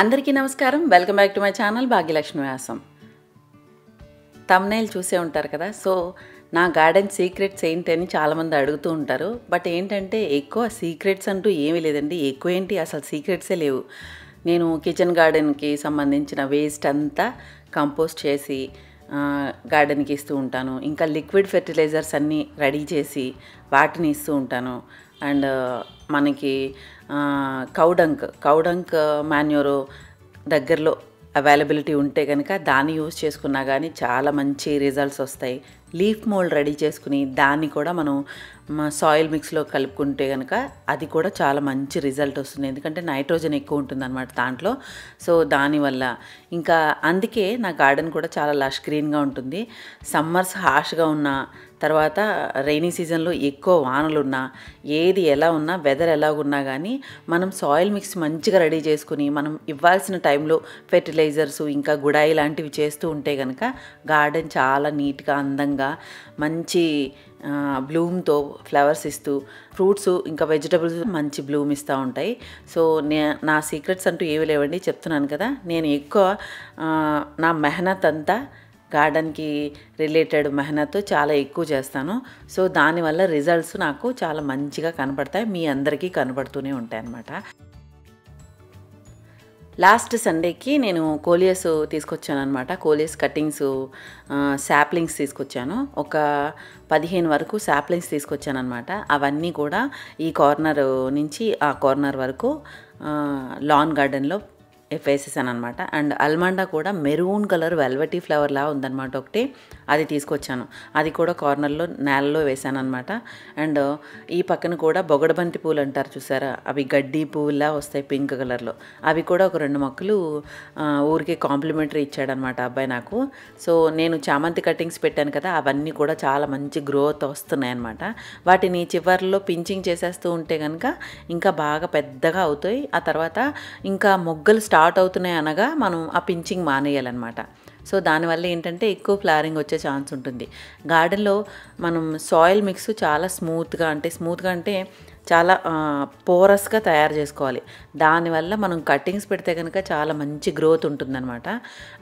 అందరికీ నమస్కారం welcome back to my channel Bhagyalakshmi వ్యాసం తమ్నైల్ చూసే ఉంటారు కదా సో నా గార్డెన్ సీక్రెట్స్ ఏంటి అని చాలామంది అడుగుతూ ఉంటారు బట్ ఏంటంటే ఎక్కువ సీక్రెట్స్ అంటూ ఏమీ లేదండి ఎక్కువ ఏంటి అసలు సీక్రెట్సే లేవు నేను కిచెన్ గార్డెన్కి సంబంధించిన వేస్ట్ అంతా కంపోస్ట్ చేసి గార్డెన్కి ఇస్తూ ఉంటాను ఇంకా లిక్విడ్ ఫెర్టిలైజర్స్ అన్నీ రెడీ చేసి వాటిని ఇస్తూ ఉంటాను అండ్ మనకి కౌడంక్ కౌడంక్ మాన్యూరు దగ్గరలో అవైలబిలిటీ ఉంటే కనుక దాన్ని యూజ్ చేసుకున్నా కానీ చాలా మంచి రిజల్ట్స్ వస్తాయి లీఫ్ మోల్డ్ రెడీ చేసుకుని దాన్ని కూడా మనం సాయిల్ మిక్స్లో కలుపుకుంటే కనుక అది కూడా చాలా మంచి రిజల్ట్ వస్తుంది ఎందుకంటే నైట్రోజన్ ఎక్కువ ఉంటుంది అనమాట దాంట్లో సో దానివల్ల ఇంకా అందుకే నా గార్డెన్ కూడా చాలా లష్ గ్రీన్గా ఉంటుంది సమ్మర్స్ హాష్గా ఉన్న తర్వాత రైనీ సీజన్లో ఎక్కువ వానలున్నా ఏది ఎలా ఉన్నా వెదర్ ఎలాగున్నా కానీ మనం సాయిల్ మిక్స్ మంచిగా రెడీ చేసుకుని మనం ఇవ్వాల్సిన టైంలో ఫెర్టిలైజర్స్ ఇంకా గుడాయి లాంటివి చేస్తూ ఉంటే కనుక గార్డెన్ చాలా నీట్గా అందంగా మంచి బ్లూమ్తో ఫ్లవర్స్ ఇస్తూ ఫ్రూట్స్ ఇంకా వెజిటబుల్స్ మంచి బ్లూమ్ ఇస్తూ ఉంటాయి సో నే నా సీక్రెట్స్ అంటూ ఏవి లేవండి చెప్తున్నాను కదా నేను ఎక్కువ నా మెహనత్ అంతా గార్డెన్కి రిలేటెడ్ మెహనత్ చాలా ఎక్కువ చేస్తాను సో దానివల్ల రిజల్ట్స్ నాకు చాలా మంచిగా కనపడతాయి మీ అందరికీ కనపడుతూనే ఉంటాయి అన్నమాట లాస్ట్ సండేకి నేను కోలియస్ తీసుకొచ్చాను అనమాట కోలియస్ కట్టింగ్స్ శాప్లింగ్స్ తీసుకొచ్చాను ఒక పదిహేను వరకు శాప్లింగ్స్ తీసుకొచ్చాను అనమాట అవన్నీ కూడా ఈ కార్నర్ నుంచి ఆ కార్నర్ వరకు లాన్ గార్డెన్లో అని అనమాట అండ్ అల్మండా కూడా మెరూన్ కలర్ వెల్వెటీ ఫ్లవర్లా ఉందన్నమాట ఒకటి అది తీసుకొచ్చాను అది కూడా కార్నర్లో నేలలో వేసాను అనమాట అండ్ ఈ పక్కన కూడా బొగడబంతి పూలు అంటారు చూసారా అవి గడ్డి పూలా వస్తాయి పింక్ కలర్లో అవి కూడా ఒక రెండు మొక్కలు ఊరికే కాంప్లిమెంటరీ ఇచ్చాడనమాట అబ్బాయి నాకు సో నేను చామంతి కటింగ్స్ పెట్టాను కదా అవన్నీ కూడా చాలా మంచి గ్రోత్ వస్తున్నాయి అనమాట వాటిని చివరిలో పించింగ్ చేసేస్తూ ఉంటే కనుక ఇంకా బాగా పెద్దగా అవుతాయి ఆ తర్వాత ఇంకా మొగ్గలు స్టార్ట్ అవుతున్నాయి అనగా మనం ఆ పించింగ్ మానేయాలన్నమాట సో దానివల్ల ఏంటంటే ఎక్కువ ఫ్లారింగ్ వచ్చే ఛాన్స్ ఉంటుంది గార్డెన్లో మనం సాయిల్ మిక్స్ చాలా స్మూత్గా అంటే స్మూత్గా అంటే చాలా పోరస్గా తయారు చేసుకోవాలి దానివల్ల మనం కట్టింగ్స్ పెడితే కనుక చాలా మంచి గ్రోత్ ఉంటుందన్నమాట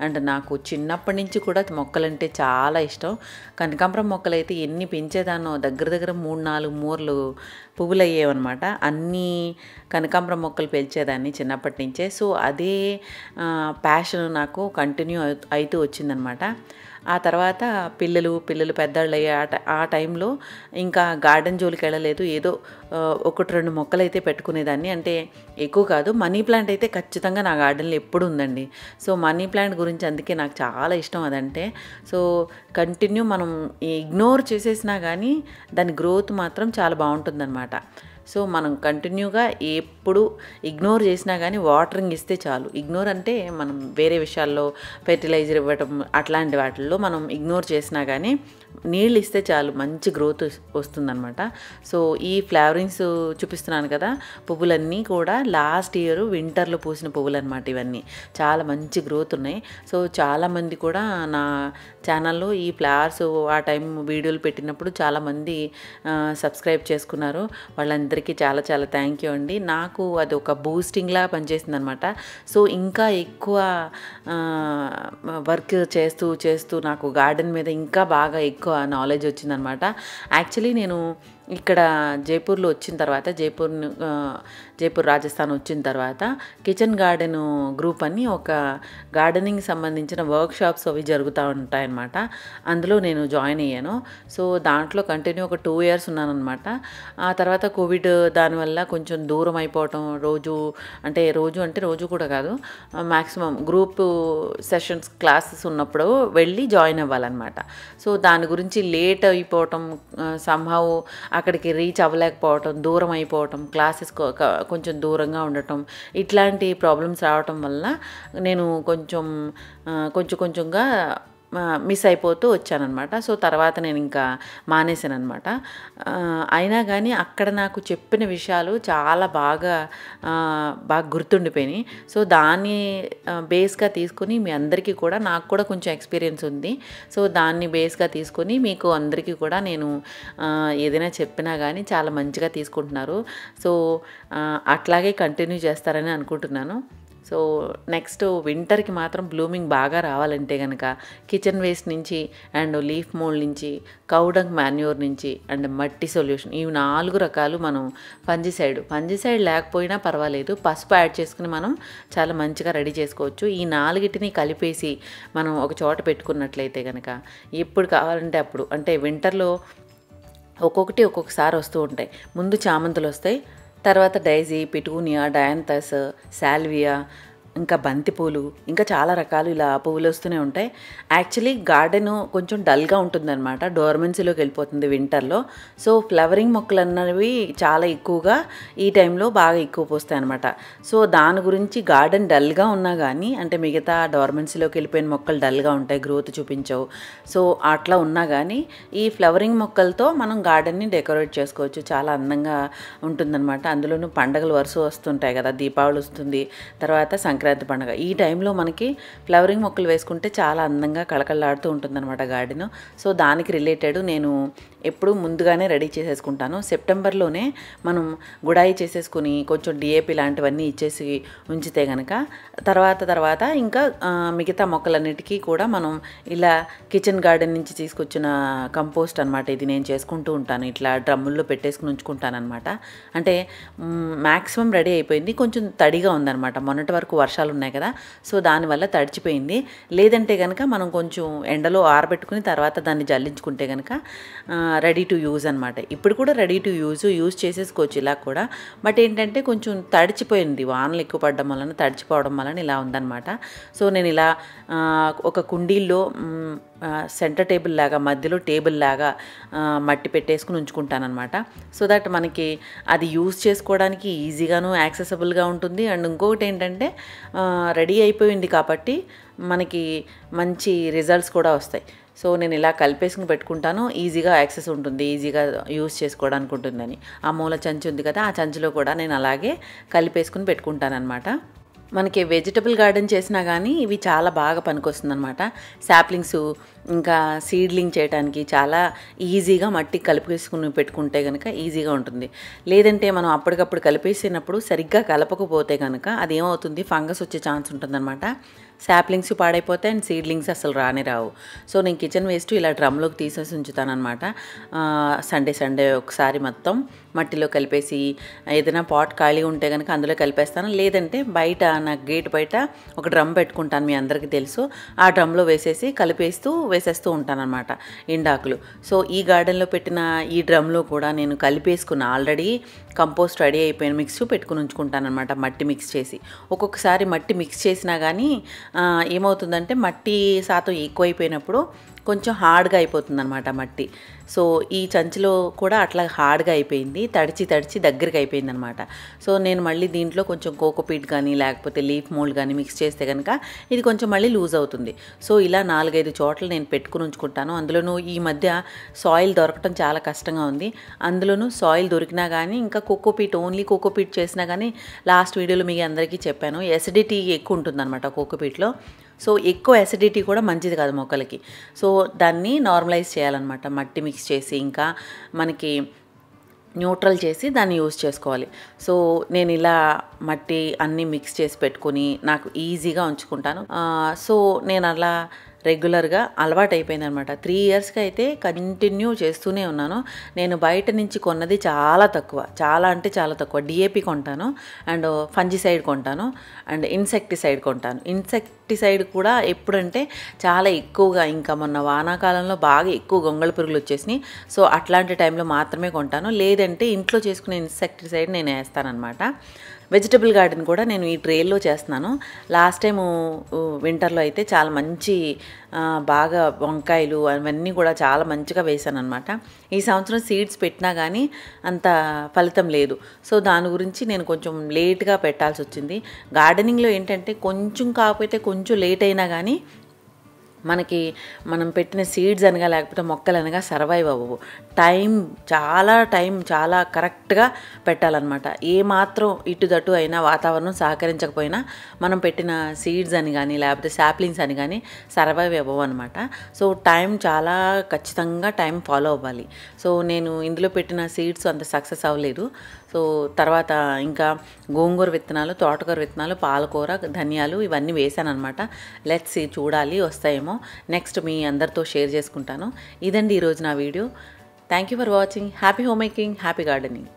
అండ్ నాకు చిన్నప్పటి నుంచి కూడా మొక్కలంటే చాలా ఇష్టం కనకాంబరం మొక్కలు అయితే ఎన్ని పెంచేదానో దగ్గర దగ్గర మూడు నాలుగు మూరలు పువ్వులు అయ్యేవన్నమాట అన్నీ కనకాంబరం మొక్కలు పెంచేదాన్ని చిన్నప్పటి నుంచే సో అదే ప్యాషన్ నాకు కంటిన్యూ అవుతూ వచ్చిందనమాట ఆ తర్వాత పిల్లలు పిల్లలు పెద్దవాళ్ళు అయ్యే ఆ టైంలో ఇంకా గార్డెన్ జోలికి వెళ్ళలేదు ఏదో ఒకటి రెండు మొక్కలు అయితే పెట్టుకునేదాన్ని అంటే ఎక్కువ కాదు మనీ ప్లాంట్ అయితే ఖచ్చితంగా నా గార్డెన్లో ఎప్పుడు ఉందండి సో మనీ ప్లాంట్ గురించి అందుకే నాకు చాలా ఇష్టం అదంటే సో కంటిన్యూ మనం ఇగ్నోర్ చేసేసినా కానీ దాని గ్రోత్ మాత్రం చాలా బాగుంటుందన్నమాట సో మనం కంటిన్యూగా ఎప్పుడు ఇగ్నోర్ చేసినా కానీ వాటరింగ్ ఇస్తే చాలు ఇగ్నోర్ అంటే మనం వేరే విషయాల్లో ఫెర్టిలైజర్ ఇవ్వటం అట్లాంటి వాటిల్లో మనం ఇగ్నోర్ చేసినా కానీ నీళ్ళు ఇస్తే చాలు మంచి గ్రోత్ వస్తుందన్నమాట సో ఈ ఫ్లవరింగ్స్ చూపిస్తున్నాను కదా పువ్వులన్నీ కూడా లాస్ట్ ఇయర్ వింటర్లో పూసిన పువ్వులు అనమాట ఇవన్నీ చాలా మంచి గ్రోత్ ఉన్నాయి సో చాలామంది కూడా నా ఛానల్లో ఈ ఫ్లవర్స్ ఆ టైం వీడియోలు పెట్టినప్పుడు చాలామంది సబ్స్క్రైబ్ చేసుకున్నారు వాళ్ళని అందరికీ చాలా చాలా థ్యాంక్ యూ అండి నాకు అది ఒక బూస్టింగ్లా పనిచేసింది అనమాట సో ఇంకా ఎక్కువ వర్క్ చేస్తూ చేస్తూ నాకు గార్డెన్ మీద ఇంకా బాగా ఎక్కువ నాలెడ్జ్ వచ్చిందనమాట యాక్చువల్లీ నేను ఇక్కడ జైపూర్లో వచ్చిన తర్వాత జైపూర్ జైపూర్ రాజస్థాన్ వచ్చిన తర్వాత కిచెన్ గార్డెన్ గ్రూప్ అని ఒక గార్డెనింగ్ సంబంధించిన వర్క్షాప్స్ అవి జరుగుతూ ఉంటాయన్నమాట అందులో నేను జాయిన్ అయ్యాను సో దాంట్లో కంటిన్యూ ఒక టూ ఇయర్స్ ఉన్నానమాట ఆ తర్వాత కోవిడ్ దానివల్ల కొంచెం దూరం అయిపోవటం రోజు అంటే రోజు అంటే రోజు కూడా కాదు మ్యాక్సిమం గ్రూప్ సెషన్స్ క్లాసెస్ ఉన్నప్పుడు వెళ్ళి జాయిన్ అవ్వాలన్నమాట సో దాని గురించి లేట్ అయిపోవటం సంహవ్ ఆ అక్కడికి రీచ్ అవ్వలేకపోవటం దూరం అయిపోవటం క్లాసెస్ కొంచెం దూరంగా ఉండటం ఇట్లాంటి ప్రాబ్లమ్స్ రావటం వల్ల నేను కొంచెం కొంచెం కొంచెంగా మిస్ అయిపోతూ వచ్చానమాట సో తర్వాత నేను ఇంకా మానేశాను అనమాట అయినా కానీ అక్కడ నాకు చెప్పిన విషయాలు చాలా బాగా బాగా గుర్తుండిపోయినాయి సో దాన్ని బేస్గా తీసుకుని మీ అందరికీ కూడా నాకు కూడా కొంచెం ఎక్స్పీరియన్స్ ఉంది సో దాన్ని బేస్గా తీసుకొని మీకు అందరికీ కూడా నేను ఏదైనా చెప్పినా కానీ చాలా మంచిగా తీసుకుంటున్నారు సో అట్లాగే కంటిన్యూ చేస్తారని అనుకుంటున్నాను సో నెక్స్ట్ వింటర్కి మాత్రం బ్లూమింగ్ బాగా రావాలంటే కనుక కిచెన్ వేస్ట్ నుంచి అండ్ లీఫ్ మోల్ నుంచి కౌడంగ్ మాన్యూర్ నుంచి అండ్ మట్టి సొల్యూషన్ ఇవి నాలుగు రకాలు మనం పంజిసైడ్ పంజిసైడ్ లేకపోయినా పర్వాలేదు పసుపు యాడ్ చేసుకుని మనం చాలా మంచిగా రెడీ చేసుకోవచ్చు ఈ నాలుగిటిని కలిపేసి మనం ఒక చోట పెట్టుకున్నట్లయితే కనుక ఎప్పుడు కావాలంటే అప్పుడు అంటే వింటర్లో ఒక్కొక్కటి ఒక్కొక్కసారి వస్తూ ఉంటాయి ముందు చామంతులు వస్తాయి తర్వాత డైజీ పిటూనియా డయాంతస్ శాల్వియా ఇంకా బంతిపూలు ఇంకా చాలా రకాలు ఇలా పువ్వులు వస్తూనే ఉంటాయి యాక్చువల్లీ గార్డెన్ కొంచెం డల్గా ఉంటుందన్నమాట డోర్మెన్సీలోకి వెళ్ళిపోతుంది వింటర్లో సో ఫ్లవరింగ్ మొక్కలు అన్నవి చాలా ఎక్కువగా ఈ టైంలో బాగా ఎక్కువ పోస్తాయి అనమాట సో దాని గురించి గార్డెన్ డల్గా ఉన్నా కానీ అంటే మిగతా డోర్మెన్సీలోకి వెళ్ళిపోయిన మొక్కలు డల్గా ఉంటాయి గ్రోత్ చూపించవు సో అట్లా ఉన్నా కానీ ఈ ఫ్లవరింగ్ మొక్కలతో మనం గార్డెన్ని డెకరేట్ చేసుకోవచ్చు చాలా అందంగా ఉంటుందన్నమాట అందులోనూ పండగలు వరుస వస్తుంటాయి కదా దీపావళి వస్తుంది తర్వాత సంక్రాంతి సంక్రాంతి పండుగ ఈ టైంలో మనకి ఫ్లవరింగ్ మొక్కలు వేసుకుంటే చాలా అందంగా కళకళలాడుతూ ఉంటుందన్నమాట గార్డెన్ సో దానికి రిలేటెడ్ నేను ఎప్పుడూ ముందుగానే రెడీ చేసేసుకుంటాను సెప్టెంబర్లోనే మనం గుడాయి చేసేసుకుని కొంచెం డిఏపి లాంటివన్నీ ఇచ్చేసి ఉంచితే కనుక తర్వాత తర్వాత ఇంకా మిగతా మొక్కలన్నిటికీ కూడా మనం ఇలా కిచెన్ గార్డెన్ నుంచి తీసుకొచ్చిన కంపోస్ట్ అనమాట ఇది నేను చేసుకుంటూ ఉంటాను ఇట్లా డ్రమ్ముల్లో పెట్టేసుకుని ఉంచుకుంటాను అనమాట అంటే మ్యాక్సిమం రెడీ అయిపోయింది కొంచెం తడిగా ఉందన్నమాట మొన్నటి వరకు వర్షం వర్షాలు ఉన్నాయి కదా సో దానివల్ల తడిచిపోయింది లేదంటే కనుక మనం కొంచెం ఎండలో ఆరబెట్టుకుని తర్వాత దాన్ని జల్లించుకుంటే కనుక రెడీ టు యూజ్ అనమాట ఇప్పుడు కూడా రెడీ టు యూజ్ యూజ్ చేసేసుకోవచ్చు ఇలా కూడా బట్ ఏంటంటే కొంచెం తడిచిపోయింది వానలు ఎక్కువ పడడం వలన తడిచిపోవడం వలన ఇలా ఉందన్నమాట సో నేను ఇలా ఒక కుండీల్లో సెంటర్ టేబుల్ లాగా మధ్యలో టేబుల్ లాగా మట్టి పెట్టేసుకుని ఉంచుకుంటానమాట సో దట్ మనకి అది యూజ్ చేసుకోవడానికి ఈజీగాను యాక్సెసబుల్గా ఉంటుంది అండ్ ఇంకొకటి ఏంటంటే రెడీ అయిపోయింది కాబట్టి మనకి మంచి రిజల్ట్స్ కూడా వస్తాయి సో నేను ఇలా కలిపేసుకుని పెట్టుకుంటాను ఈజీగా యాక్సెస్ ఉంటుంది ఈజీగా యూజ్ చేసుకోవడానికి ఉంటుందని ఆ మూల చంచి ఉంది కదా ఆ చంచిలో కూడా నేను అలాగే కలిపేసుకుని పెట్టుకుంటాను అనమాట మనకి వెజిటబుల్ గార్డెన్ చేసినా కానీ ఇవి చాలా బాగా పనికొస్తుంది అనమాట శాప్లింగ్స్ ఇంకా సీడ్లింగ్ చేయడానికి చాలా ఈజీగా మట్టి కలిపేసుకుని పెట్టుకుంటే కనుక ఈజీగా ఉంటుంది లేదంటే మనం అప్పటికప్పుడు కలిపేసినప్పుడు సరిగ్గా కలపకపోతే కనుక అది ఏమవుతుంది ఫంగస్ వచ్చే ఛాన్స్ ఉంటుందన్నమాట శాప్లింగ్స్ పాడైపోతే అండ్ సీడ్లింగ్స్ అసలు రాని రావు సో నేను కిచెన్ వేస్ట్ ఇలా డ్రమ్లోకి తీసేసి ఉంచుతానమాట సండే సండే ఒకసారి మొత్తం మట్టిలో కలిపేసి ఏదైనా పాట్ ఖాళీ ఉంటే కనుక అందులో కలిపేస్తాను లేదంటే బయట నా గేట్ బయట ఒక డ్రమ్ పెట్టుకుంటాను మీ అందరికీ తెలుసు ఆ డ్రమ్లో వేసేసి కలిపేస్తూ వేసేస్తూ ఉంటాను అనమాట ఎండాకులు సో ఈ గార్డెన్లో పెట్టిన ఈ డ్రమ్లో కూడా నేను కలిపేసుకున్న ఆల్రెడీ కంపోస్ట్ రెడీ అయిపోయిన మిక్స్ పెట్టుకుని ఉంచుకుంటాను అనమాట మట్టి మిక్స్ చేసి ఒక్కొక్కసారి మట్టి మిక్స్ చేసినా కానీ ఏమవుతుందంటే మట్టి శాతం ఎక్కువైపోయినప్పుడు కొంచెం హార్డ్గా అయిపోతుంది అనమాట మట్టి సో ఈ చంచిలో కూడా అట్లా హార్డ్గా అయిపోయింది తడిచి తడిచి దగ్గరికి అయిపోయింది అనమాట సో నేను మళ్ళీ దీంట్లో కొంచెం కోకోపీట్ కానీ లేకపోతే లీఫ్ మోల్డ్ కానీ మిక్స్ చేస్తే కనుక ఇది కొంచెం మళ్ళీ లూజ్ అవుతుంది సో ఇలా నాలుగైదు చోట్ల నేను పెట్టుకుని ఉంచుకుంటాను అందులోనూ ఈ మధ్య సాయిల్ దొరకటం చాలా కష్టంగా ఉంది అందులోనూ సాయిల్ దొరికినా కానీ ఇంకా కోకోపీట్ ఓన్లీ కోకోపీట్ చేసినా కానీ లాస్ట్ వీడియోలో మీకు అందరికీ చెప్పాను ఎసిడిటీ ఎక్కువ ఉంటుందన్నమాట కోకోపీట్లో సో ఎక్కువ ఎసిడిటీ కూడా మంచిది కాదు మొక్కలకి సో దాన్ని నార్మలైజ్ చేయాలన్నమాట మట్టి మిక్స్ చేసి ఇంకా మనకి న్యూట్రల్ చేసి దాన్ని యూజ్ చేసుకోవాలి సో నేను ఇలా మట్టి అన్నీ మిక్స్ చేసి పెట్టుకుని నాకు ఈజీగా ఉంచుకుంటాను సో నేను అలా రెగ్యులర్గా అలవాటైపోయింది అనమాట త్రీ ఇయర్స్కి అయితే కంటిన్యూ చేస్తూనే ఉన్నాను నేను బయట నుంచి కొన్నది చాలా తక్కువ చాలా అంటే చాలా తక్కువ డిఏపి కొంటాను అండ్ ఫంజిసైడ్ కొంటాను అండ్ ఇన్సెక్టిసైడ్ కొంటాను ఇన్సెక్టిసైడ్ కూడా ఎప్పుడంటే చాలా ఎక్కువగా ఇంకా మొన్న వానాకాలంలో బాగా ఎక్కువ గొంగళ పురుగులు వచ్చేసినాయి సో అట్లాంటి టైంలో మాత్రమే కొంటాను లేదంటే ఇంట్లో చేసుకునే ఇన్సెక్టిసైడ్ నేను వేస్తానమాట వెజిటబుల్ గార్డెన్ కూడా నేను ఈ ట్రేల్లో చేస్తున్నాను లాస్ట్ టైము వింటర్లో అయితే చాలా మంచి బాగా వంకాయలు అవన్నీ కూడా చాలా మంచిగా వేశాను అనమాట ఈ సంవత్సరం సీడ్స్ పెట్టినా కానీ అంత ఫలితం లేదు సో దాని గురించి నేను కొంచెం లేట్గా పెట్టాల్సి వచ్చింది గార్డెనింగ్లో ఏంటంటే కొంచెం కాకపోతే కొంచెం లేట్ అయినా కానీ మనకి మనం పెట్టిన సీడ్స్ అనగా లేకపోతే మొక్కలు అనగా సర్వైవ్ అవ్వవు టైం చాలా టైం చాలా కరెక్ట్గా పెట్టాలన్నమాట ఏ మాత్రం ఇటుదటు అయినా వాతావరణం సహకరించకపోయినా మనం పెట్టిన సీడ్స్ అని కానీ లేకపోతే శాప్లింగ్స్ అని కానీ సర్వైవ్ అవ్వవు అనమాట సో టైం చాలా ఖచ్చితంగా టైం ఫాలో అవ్వాలి సో నేను ఇందులో పెట్టిన సీడ్స్ అంత సక్సెస్ అవ్వలేదు సో తర్వాత ఇంకా గోంగూర విత్తనాలు తోటకూర విత్తనాలు పాలకూర ధనియాలు ఇవన్నీ వేసానమాట లెట్స్ చూడాలి వస్తాయేమో నెక్స్ట్ మీ అందరితో షేర్ చేసుకుంటాను ఇదండి ఈరోజు నా video thank you for watching happy home making happy gardening